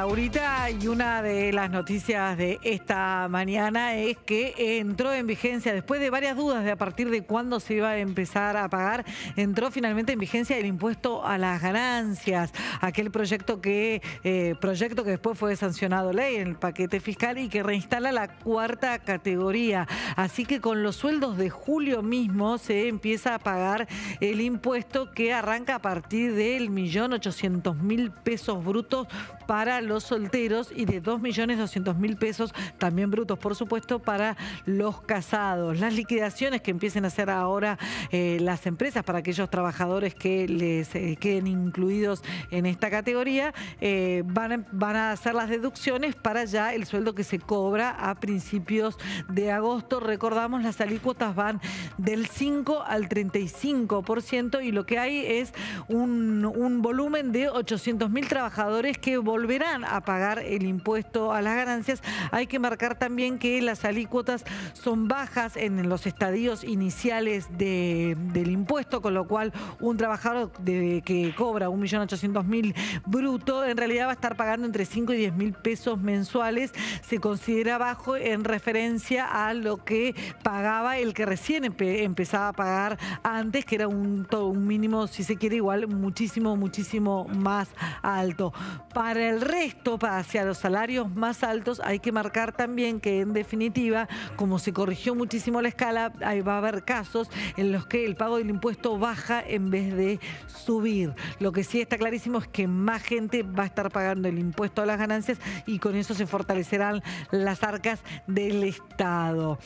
ahorita y una de las noticias de esta mañana es que entró en vigencia, después de varias dudas de a partir de cuándo se iba a empezar a pagar, entró finalmente en vigencia el impuesto a las ganancias, aquel proyecto que, eh, proyecto que después fue sancionado ley en el paquete fiscal y que reinstala la cuarta categoría. Así que con los sueldos de julio mismo se empieza a pagar el impuesto que arranca a partir del millón ochocientos mil pesos brutos para los los solteros y de 2.200.000 pesos, también brutos, por supuesto, para los casados. Las liquidaciones que empiecen a hacer ahora eh, las empresas para aquellos trabajadores que les eh, queden incluidos en esta categoría, eh, van, a, van hacer las deducciones para ya el sueldo que se cobra a principios de agosto. Recordamos, las alícuotas van del 5 al 35% y lo que hay es un, un volumen de 800.000 trabajadores que volverán a pagar el impuesto a las ganancias. Hay que marcar también que las alícuotas son bajas en los estadios iniciales del impuesto, con lo cual un trabajador de, que cobra 1.800.000 bruto en realidad va a estar pagando entre 5 y 10 mil pesos mensuales. Se considera bajo en referencia a lo que pagaba el que recién empezaba a pagar antes, que era un, todo, un mínimo, si se quiere, igual muchísimo, muchísimo más alto. Para el resto, esto va hacia los salarios más altos, hay que marcar también que en definitiva, como se corrigió muchísimo la escala, ahí va a haber casos en los que el pago del impuesto baja en vez de subir. Lo que sí está clarísimo es que más gente va a estar pagando el impuesto a las ganancias y con eso se fortalecerán las arcas del Estado.